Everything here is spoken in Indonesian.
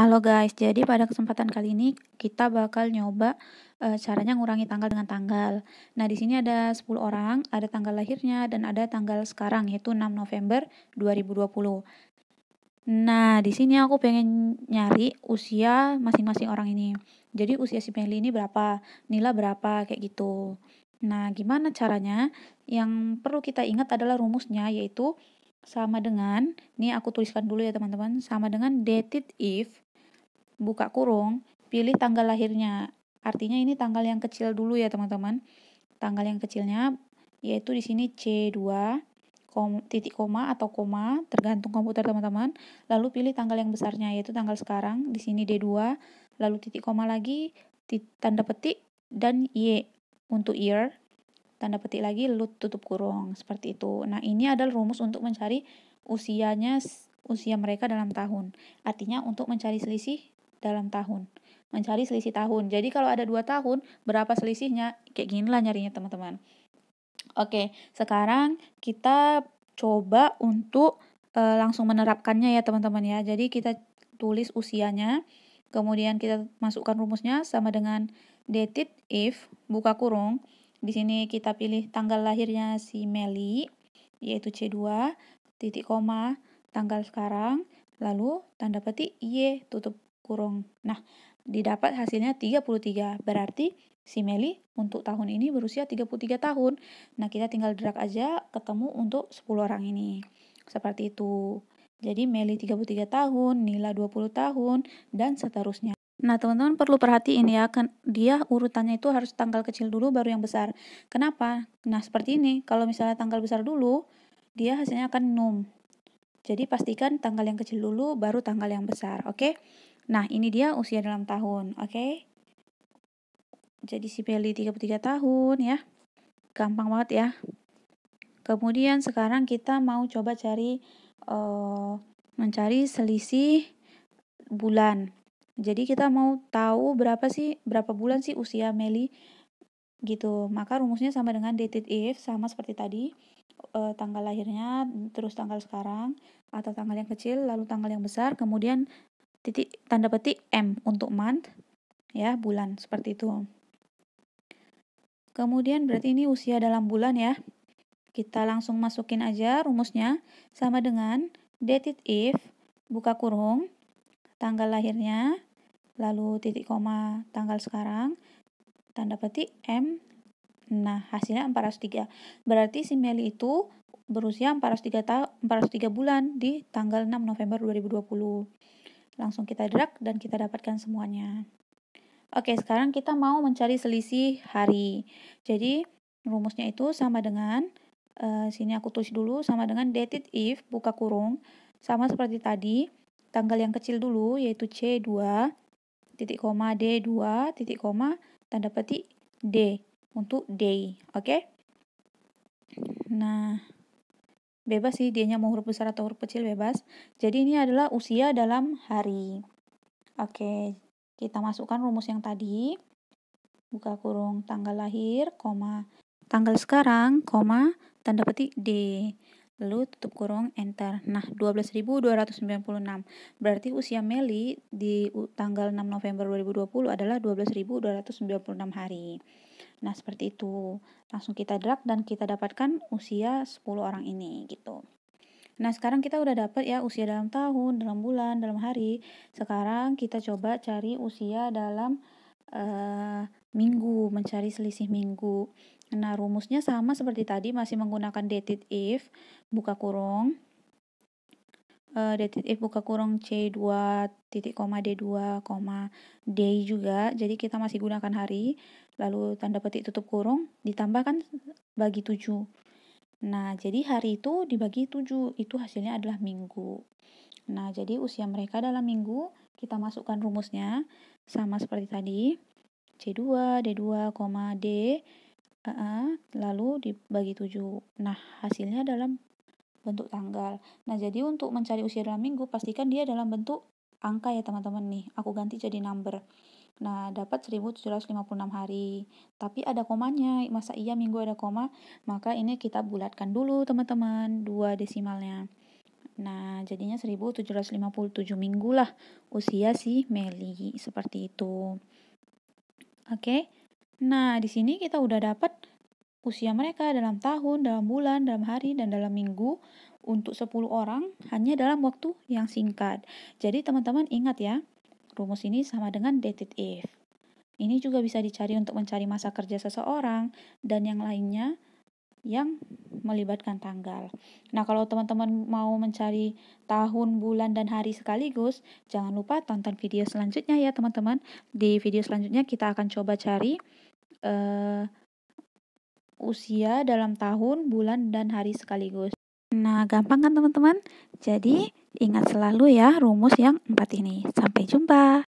Halo guys, jadi pada kesempatan kali ini kita bakal nyoba e, caranya ngurangi tanggal dengan tanggal. Nah, di sini ada 10 orang, ada tanggal lahirnya dan ada tanggal sekarang yaitu 6 November 2020. Nah, di sini aku pengen nyari usia masing-masing orang ini. Jadi usia si Meli ini berapa, Nila berapa kayak gitu. Nah, gimana caranya? Yang perlu kita ingat adalah rumusnya yaitu sama dengan, ini aku tuliskan dulu ya teman-teman, sama dengan dated if buka kurung, pilih tanggal lahirnya. Artinya ini tanggal yang kecil dulu ya teman-teman. Tanggal yang kecilnya yaitu di sini C2 kom, titik koma atau koma tergantung komputer teman-teman. Lalu pilih tanggal yang besarnya yaitu tanggal sekarang di sini D2, lalu titik koma lagi tanda petik dan Y untuk year tanda petik lagi lalu tutup kurung seperti itu. Nah, ini adalah rumus untuk mencari usianya usia mereka dalam tahun. Artinya untuk mencari selisih dalam tahun mencari selisih tahun. Jadi kalau ada dua tahun, berapa selisihnya? Kayak gini lah nyarinya teman-teman. Oke, sekarang kita coba untuk e, langsung menerapkannya ya teman-teman ya. Jadi kita tulis usianya, kemudian kita masukkan rumusnya sama dengan dated if buka kurung. Di sini kita pilih tanggal lahirnya si Meli yaitu C2 titik koma tanggal sekarang lalu tanda petik Y tutup kurung. Nah, didapat hasilnya 33. Berarti si Meli untuk tahun ini berusia 33 tahun. Nah, kita tinggal drag aja ketemu untuk 10 orang ini. Seperti itu. Jadi Meli 33 tahun, Nila 20 tahun, dan seterusnya. Nah, teman-teman perlu perhatiin ya, kan dia urutannya itu harus tanggal kecil dulu baru yang besar. Kenapa? Nah, seperti ini. Kalau misalnya tanggal besar dulu, dia hasilnya akan num. Jadi pastikan tanggal yang kecil dulu baru tanggal yang besar, oke? Okay? Nah, ini dia usia dalam tahun, oke? Okay? Jadi si Belly 33 tahun ya. Gampang banget ya. Kemudian sekarang kita mau coba cari uh, mencari selisih bulan. Jadi kita mau tahu berapa sih berapa bulan sih usia Meli gitu. Maka rumusnya sama dengan dated if sama seperti tadi e, tanggal lahirnya terus tanggal sekarang atau tanggal yang kecil lalu tanggal yang besar kemudian titik tanda petik M untuk month ya bulan seperti itu. Kemudian berarti ini usia dalam bulan ya. Kita langsung masukin aja rumusnya sama dengan dated if buka kurung tanggal lahirnya lalu titik koma tanggal sekarang tanda petik M Nah, hasilnya 403. Berarti si Meli itu berusia 403 403 bulan di tanggal 6 November 2020. Langsung kita drag dan kita dapatkan semuanya. Oke, sekarang kita mau mencari selisih hari. Jadi, rumusnya itu sama dengan, uh, sini aku tulis dulu, sama dengan dated if, buka kurung, sama seperti tadi, tanggal yang kecil dulu, yaitu C2, titik koma D2, titik koma, tanda petik D, untuk day, oke? Nah, bebas sih dianya mau huruf besar atau huruf kecil bebas jadi ini adalah usia dalam hari oke kita masukkan rumus yang tadi buka kurung tanggal lahir koma tanggal sekarang koma tanda petik D lalu tutup kurung enter. Nah, 12.296. Berarti usia Meli di tanggal 6 November 2020 adalah 12.296 hari. Nah, seperti itu. Langsung kita drag dan kita dapatkan usia 10 orang ini gitu. Nah, sekarang kita udah dapat ya usia dalam tahun, dalam bulan, dalam hari. Sekarang kita coba cari usia dalam uh, minggu, mencari selisih minggu. Nah, rumusnya sama seperti tadi, masih menggunakan dated if, buka kurung, uh, eh, dated if buka kurung C2 titik koma D2 koma D juga jadi kita masih gunakan hari lalu tanda petik tutup kurung ditambahkan bagi 7 nah jadi hari itu dibagi 7 itu hasilnya adalah minggu nah jadi usia mereka dalam minggu kita masukkan rumusnya sama seperti tadi C2 D2 koma D uh, lalu dibagi 7 nah hasilnya dalam bentuk tanggal nah jadi untuk mencari usia dalam minggu pastikan dia dalam bentuk angka ya teman-teman nih aku ganti jadi number Nah, dapat 1756 hari. Tapi ada komanya, masa iya minggu ada koma? Maka ini kita bulatkan dulu teman-teman, dua desimalnya. Nah, jadinya 1757 minggu lah usia si Meli, seperti itu. Oke, okay? Nah, di sini kita udah dapat usia mereka dalam tahun, dalam bulan, dalam hari, dan dalam minggu untuk 10 orang hanya dalam waktu yang singkat. Jadi teman-teman ingat ya, rumus ini sama dengan dated if. Ini juga bisa dicari untuk mencari masa kerja seseorang dan yang lainnya yang melibatkan tanggal. Nah, kalau teman-teman mau mencari tahun, bulan, dan hari sekaligus, jangan lupa tonton video selanjutnya ya, teman-teman. Di video selanjutnya kita akan coba cari uh, usia dalam tahun, bulan, dan hari sekaligus. Nah, gampang kan teman-teman? Jadi, ingat selalu ya rumus yang empat ini. Sampai jumpa.